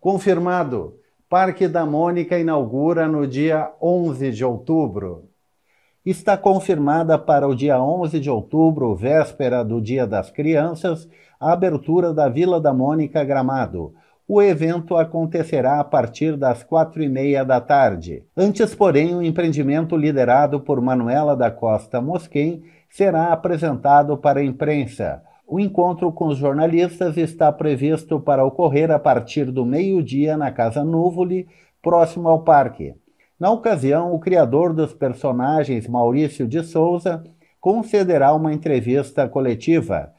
Confirmado, Parque da Mônica inaugura no dia 11 de outubro. Está confirmada para o dia 11 de outubro, véspera do Dia das Crianças, a abertura da Vila da Mônica Gramado. O evento acontecerá a partir das quatro e meia da tarde. Antes, porém, o empreendimento liderado por Manuela da Costa Mosquem será apresentado para a imprensa. O encontro com os jornalistas está previsto para ocorrer a partir do meio-dia na Casa Núvoli, próximo ao parque. Na ocasião, o criador dos personagens, Maurício de Souza, concederá uma entrevista coletiva